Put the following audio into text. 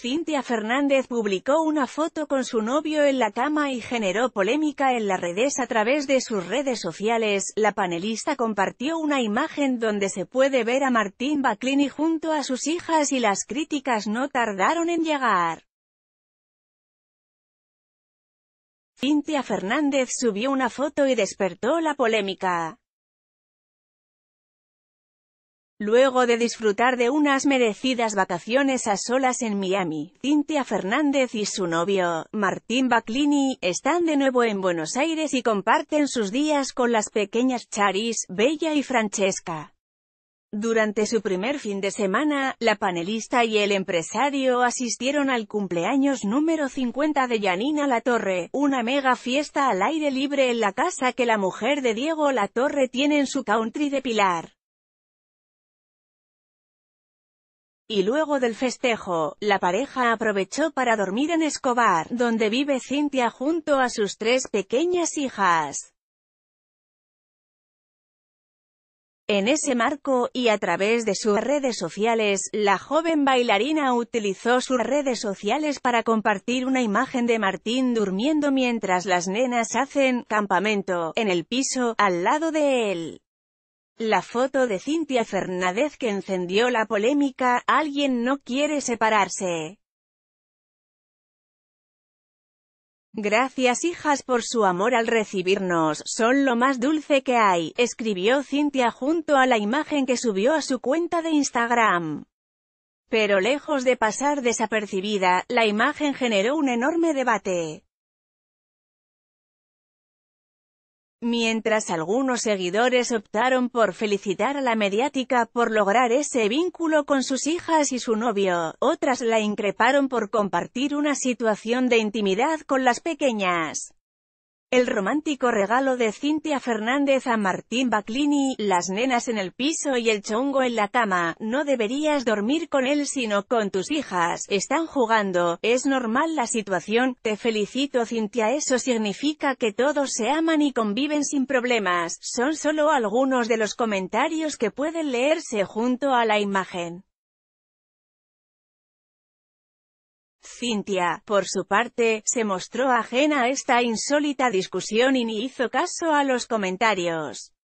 Cintia Fernández publicó una foto con su novio en la cama y generó polémica en las redes a través de sus redes sociales. La panelista compartió una imagen donde se puede ver a Martín Baclini junto a sus hijas y las críticas no tardaron en llegar. Cintia Fernández subió una foto y despertó la polémica. Luego de disfrutar de unas merecidas vacaciones a solas en Miami, Cintia Fernández y su novio, Martín Baclini, están de nuevo en Buenos Aires y comparten sus días con las pequeñas Charis, Bella y Francesca. Durante su primer fin de semana, la panelista y el empresario asistieron al cumpleaños número 50 de Janina Torre, una mega fiesta al aire libre en la casa que la mujer de Diego La Torre tiene en su country de Pilar. y luego del festejo, la pareja aprovechó para dormir en Escobar, donde vive Cintia junto a sus tres pequeñas hijas. En ese marco, y a través de sus redes sociales, la joven bailarina utilizó sus redes sociales para compartir una imagen de Martín durmiendo mientras las nenas hacen campamento, en el piso, al lado de él. La foto de Cintia Fernández que encendió la polémica, alguien no quiere separarse. Gracias hijas por su amor al recibirnos, son lo más dulce que hay, escribió Cintia junto a la imagen que subió a su cuenta de Instagram. Pero lejos de pasar desapercibida, la imagen generó un enorme debate. Mientras algunos seguidores optaron por felicitar a la mediática por lograr ese vínculo con sus hijas y su novio, otras la increparon por compartir una situación de intimidad con las pequeñas. El romántico regalo de Cintia Fernández a Martín Baclini, las nenas en el piso y el chongo en la cama, no deberías dormir con él sino con tus hijas, están jugando, es normal la situación, te felicito Cintia eso significa que todos se aman y conviven sin problemas, son solo algunos de los comentarios que pueden leerse junto a la imagen. Cintia, por su parte, se mostró ajena a esta insólita discusión y ni hizo caso a los comentarios.